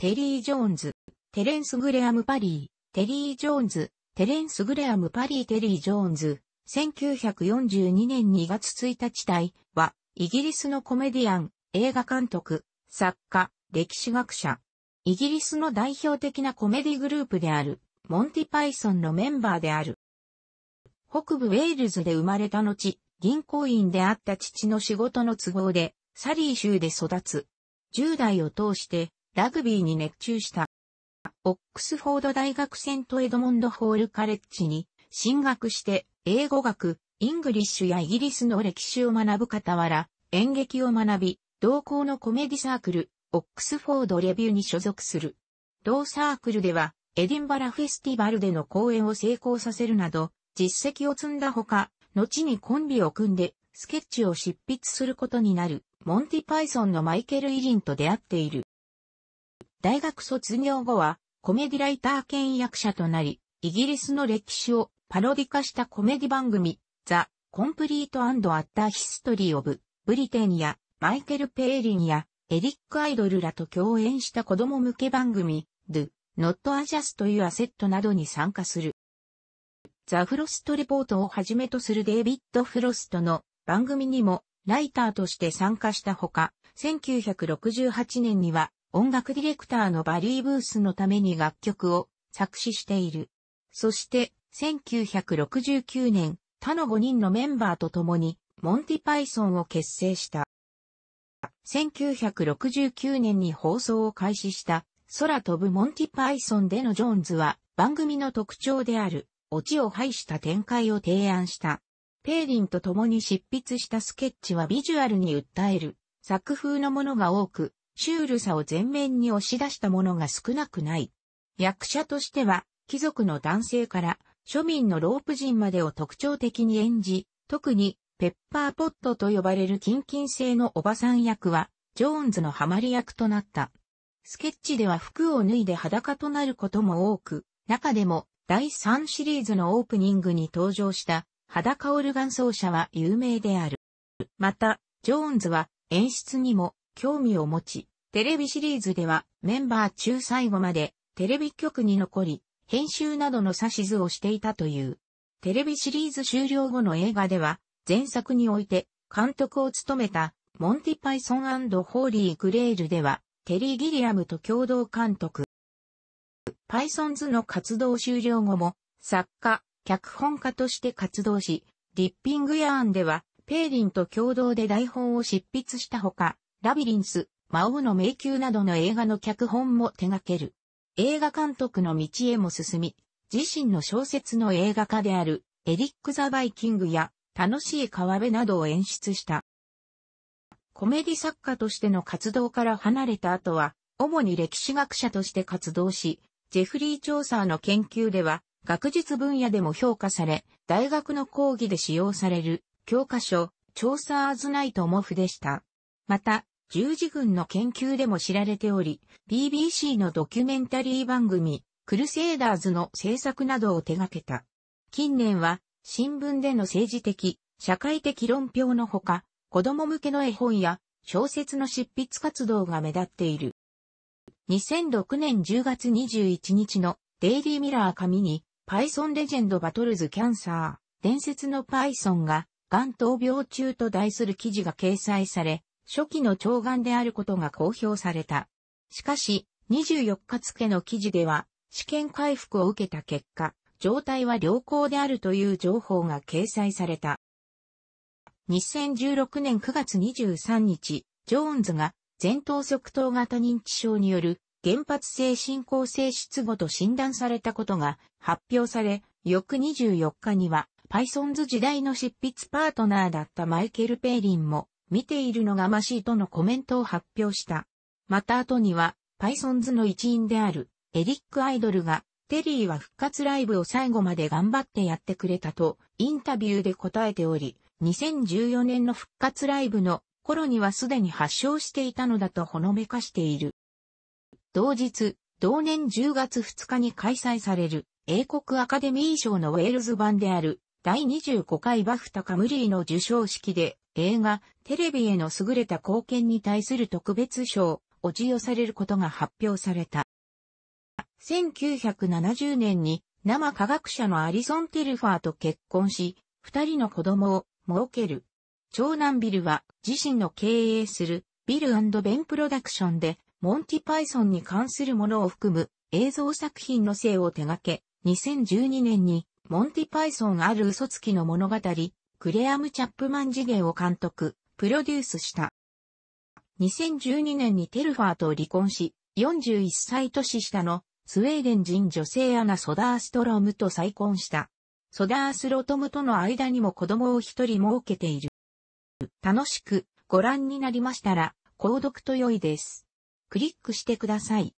テリー・ジョーンズ、テレンス・グレアム・パリー、テリー・ジョーンズ、テレンス・グレアム・パリー・テリー・ジョーンズ、1942年2月1日体は、イギリスのコメディアン、映画監督、作家、歴史学者。イギリスの代表的なコメディグループである、モンティパイソンのメンバーである。北部ウェールズで生まれた後、銀行員であった父の仕事の都合で、サリー州で育つ。10代を通して、ラグビーに熱中した。オックスフォード大学セントエドモンドホールカレッジに進学して英語学、イングリッシュやイギリスの歴史を学ぶ傍ら演劇を学び、同校のコメディサークル、オックスフォードレビューに所属する。同サークルではエディンバラフェスティバルでの公演を成功させるなど実績を積んだほか、後にコンビを組んでスケッチを執筆することになる、モンティパイソンのマイケル・イリンと出会っている。大学卒業後はコメディライター兼役者となり、イギリスの歴史をパロディ化したコメディ番組、ザ・コンプリート・アンド・アッター・ヒストリー・オブ・ブリテンやマイケル・ペーリンやエリック・アイドルらと共演した子供向け番組、ドゥ・ノット・アジャスというアセットなどに参加する。ザ・フロスト・レポートをはじめとするデイビッド・フロストの番組にもライターとして参加したほか、1968年には音楽ディレクターのバリー・ブースのために楽曲を作詞している。そして、1969年、他の5人のメンバーと共に、モンティ・パイソンを結成した。1969年に放送を開始した、空飛ぶモンティ・パイソンでのジョーンズは、番組の特徴である、オチを排した展開を提案した。ペーリンと共に執筆したスケッチはビジュアルに訴える、作風のものが多く、シュールさを前面に押し出したものが少なくない。役者としては、貴族の男性から庶民のロープ人までを特徴的に演じ、特にペッパーポットと呼ばれるキンキン製のおばさん役は、ジョーンズのハマり役となった。スケッチでは服を脱いで裸となることも多く、中でも第3シリーズのオープニングに登場した裸オルガン奏者は有名である。また、ジョーンズは演出にも興味を持ち、テレビシリーズではメンバー中最後までテレビ局に残り、編集などの指図をしていたという。テレビシリーズ終了後の映画では、前作において監督を務めたモンティパイソンホーリー・グレールでは、テリー・ギリアムと共同監督。パイソンズの活動終了後も、作家、脚本家として活動し、リッピングヤーンでは、ペーリンと共同で台本を執筆したほか、ラビリンス、魔王の迷宮などの映画の脚本も手掛ける。映画監督の道へも進み、自身の小説の映画化である、エリック・ザ・バイキングや、楽しい川辺などを演出した。コメディ作家としての活動から離れた後は、主に歴史学者として活動し、ジェフリー・チョーサーの研究では、学術分野でも評価され、大学の講義で使用される、教科書、チョーサーズ・ナイト・モフでした。また、十字軍の研究でも知られており、BBC のドキュメンタリー番組、クルセイダーズの制作などを手掛けた。近年は、新聞での政治的、社会的論評のほか、子供向けの絵本や小説の執筆活動が目立っている。2006年10月21日のデイリーミラー紙にパイソンレジェンドバトルズキャンサー伝説のパイソンが癌闘病中と題する記事が掲載され初期の腸癌であることが公表された。しかし、24日付の記事では、試験回復を受けた結果、状態は良好であるという情報が掲載された。2016年9月23日、ジョーンズが前頭側頭型認知症による原発性進行性失語と診断されたことが発表され、翌24日には Pythons 時代の執筆パートナーだったマイケル・ペイリンも見ているのがましいとのコメントを発表した。また後には、パイソンズの一員である、エリック・アイドルが、テリーは復活ライブを最後まで頑張ってやってくれたと、インタビューで答えており、2014年の復活ライブの頃にはすでに発症していたのだとほのめかしている。同日、同年10月2日に開催される英国アカデミー賞のウェールズ版である第25回バフタカムリーの授賞式で映画、テレビへの優れた貢献に対する特別賞を授与されることが発表された。1970年に生科学者のアリソン・テルファーと結婚し、二人の子供を設ける。長男ビルは自身の経営するビルベンプロダクションでモンティパイソンに関するものを含む映像作品の性を手掛け、2012年にモンティパイソンある嘘つきの物語、グレアム・チャップマン次元を監督、プロデュースした。2012年にテルファーと離婚し、41歳年下のスウェーデン人女性アナ・ソダーストロムと再婚した。ソダースロトムとの間にも子供を一人設けている。楽しくご覧になりましたら、購読と良いです。クリックしてください。